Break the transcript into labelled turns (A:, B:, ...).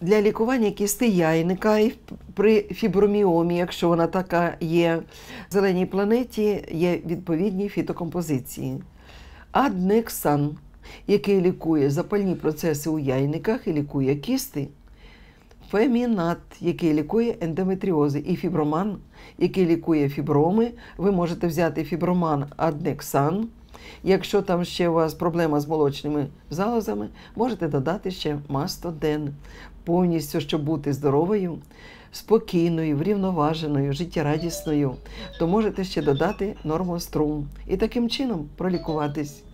A: для лікування кісти яйника і при фіброміомі, якщо вона така є, в зеленій планеті є відповідні фітокомпозиції. Аднексан, який лікує запальні процеси у яйниках і лікує кісти. Фемінат, який лікує ендометріози, і фіброман, який лікує фіброми. Ви можете взяти фіброман аднексан, Якщо там ще у вас проблема з молочними залозами, можете додати ще мастоден, повністю, щоб бути здоровою, спокійною, врівноваженою, життєрадісною, то можете ще додати нормострум і таким чином пролікуватись.